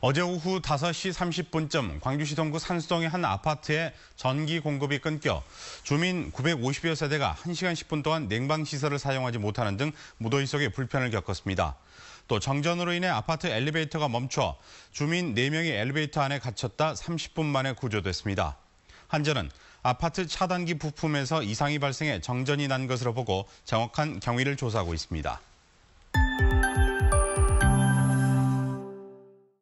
어제 오후 5시 30분쯤 광주시 동구 산수동의 한 아파트에 전기 공급이 끊겨 주민 950여 세대가 1시간 10분 동안 냉방 시설을 사용하지 못하는 등 무더위 속에 불편을 겪었습니다. 또 정전으로 인해 아파트 엘리베이터가 멈춰 주민 4명이 엘리베이터 안에 갇혔다 30분 만에 구조됐습니다. 한전은 아파트 차단기 부품에서 이상이 발생해 정전이 난 것으로 보고 정확한 경위를 조사하고 있습니다.